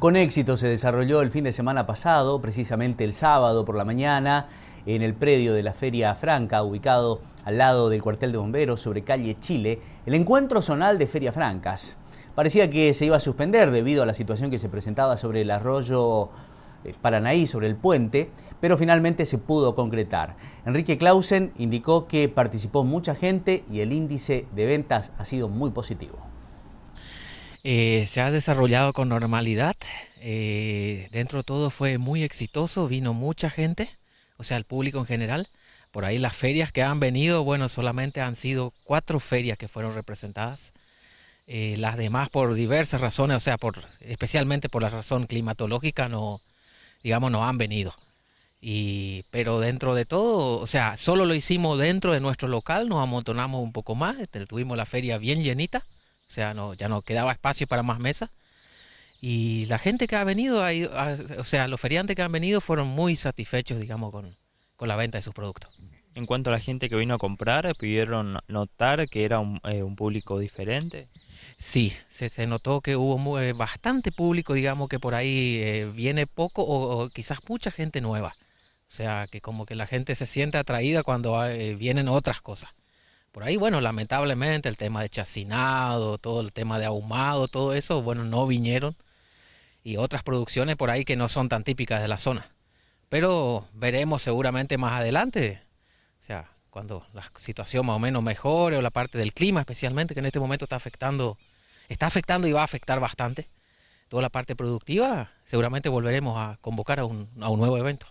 Con éxito se desarrolló el fin de semana pasado, precisamente el sábado por la mañana, en el predio de la Feria Franca, ubicado al lado del cuartel de bomberos sobre calle Chile, el encuentro zonal de Feria Francas. Parecía que se iba a suspender debido a la situación que se presentaba sobre el arroyo eh, Paranaí, sobre el puente, pero finalmente se pudo concretar. Enrique Clausen indicó que participó mucha gente y el índice de ventas ha sido muy positivo. Eh, se ha desarrollado con normalidad. Eh, dentro de todo fue muy exitoso, vino mucha gente, o sea, el público en general. Por ahí las ferias que han venido, bueno, solamente han sido cuatro ferias que fueron representadas. Eh, las demás por diversas razones, o sea, por, especialmente por la razón climatológica, no, digamos, no han venido. Y, pero dentro de todo, o sea, solo lo hicimos dentro de nuestro local, nos amontonamos un poco más, este, tuvimos la feria bien llenita o sea, ya no quedaba espacio para más mesas. Y la gente que ha venido, ahí o sea, los feriantes que han venido fueron muy satisfechos, digamos, con, la venta de sus productos. En cuanto a la gente que vino a comprar, ¿pudieron notar que era eh, un, público diferente? Sí, se, notó que hubo eh, bastante público, digamos, que por ahí eh, viene poco o, quizás mucha gente nueva. O sea, que como que la gente se siente atraída cuando ah, vienen otras cosas. Por ahí, bueno, lamentablemente el tema de chacinado, todo el tema de ahumado, todo eso, bueno, no vinieron. Y otras producciones por ahí que no son tan típicas de la zona. Pero veremos seguramente más adelante. O sea, cuando la situación más o menos mejore o la parte del clima especialmente, que en este momento está afectando, está afectando y va a afectar bastante toda la parte productiva, seguramente volveremos a convocar a un, a un nuevo evento.